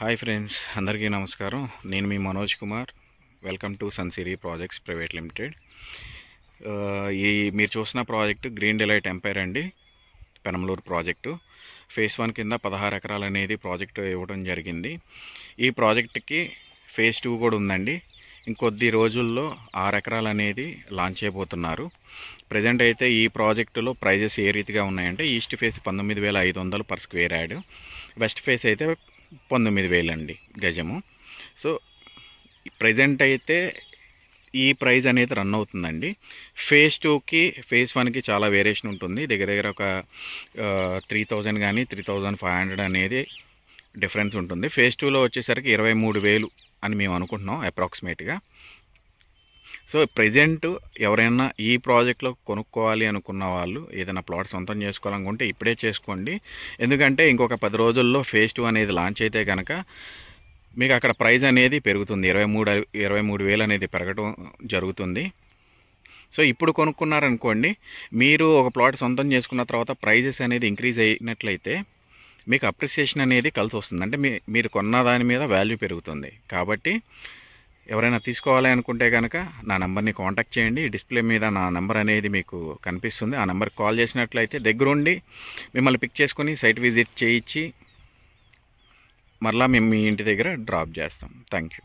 hi friends అందరికీ నమస్కారం నేను మీ Manoj Kumar welcome to Sunsiri projects private limited ఈ మీరు చూసిన ప్రాజెక్టు గ్రీన్ డిలైట్ ఎంపైర్ అండి పెనమలూరు ప్రాజెక్టు ఫేజ్ వన్ కింద పదహారు ఎకరాలు అనేది ప్రాజెక్టు ఇవ్వడం జరిగింది ఈ ప్రాజెక్టుకి ఫేజ్ టూ కూడా ఉందండి ఇంకొద్ది రోజుల్లో ఆరు ఎకరాలు అనేది లాంచ్ చేయబోతున్నారు ప్రజెంట్ అయితే ఈ ప్రాజెక్టులో ప్రైజెస్ ఏ రీతిగా ఉన్నాయంటే ఈస్ట్ ఫేస్ పంతొమ్మిది వేల ఐదు వందలు per square yard west face అయితే పంతొమ్మిది వేలండి గజము సో ప్రజెంట్ అయితే ఈ ప్రైజ్ అనేది రన్ అవుతుందండి ఫేజ్ టూకి ఫేజ్ వన్కి చాలా వేరియేషన్ ఉంటుంది దగ్గర దగ్గర ఒక త్రీ థౌజండ్ కానీ త్రీ థౌజండ్ ఫైవ్ హండ్రెడ్ అనేది డిఫరెన్స్ ఉంటుంది ఫేజ్ టూలో వచ్చేసరికి ఇరవై మూడు వేలు అని మేము అనుకుంటున్నాం అప్రాక్సిమేట్గా సో ప్రజెంట్ ఎవరైనా ఈ ప్రాజెక్ట్లో కొనుక్కోవాలి అనుకున్న వాళ్ళు ఏదైనా ప్లాట్ సొంతం చేసుకోవాలనుకుంటే ఇప్పుడే చేసుకోండి ఎందుకంటే ఇంకొక పది రోజుల్లో ఫేజ్ టూ అనేది లాంచ్ అయితే కనుక మీకు అక్కడ ప్రైజ్ అనేది పెరుగుతుంది ఇరవై మూడు ఇరవై మూడు వేలు అనేది పెరగటం జరుగుతుంది సో ఇప్పుడు కొనుక్కున్నారనుకోండి మీరు ఒక ప్లాట్ సొంతం చేసుకున్న తర్వాత ప్రైజెస్ అనేది ఇంక్రీజ్ అయినట్లయితే మీకు అప్రిసియేషన్ అనేది కలిసి వస్తుంది అంటే మీ మీరు కొన్న దాని మీద వాల్యూ పెరుగుతుంది కాబట్టి ఎవరైనా తీసుకోవాలి అనుకుంటే కనుక నా నెంబర్ని కాంటాక్ట్ చేయండి డిస్ప్లే మీద నా నెంబర్ అనేది మీకు కనిపిస్తుంది ఆ నెంబర్కి కాల్ చేసినట్లయితే దగ్గరుండి మిమ్మల్ని పిక్ చేసుకొని సైట్ విజిట్ చేయించి మరలా మేము మీ ఇంటి దగ్గర డ్రాప్ చేస్తాం థ్యాంక్ యూ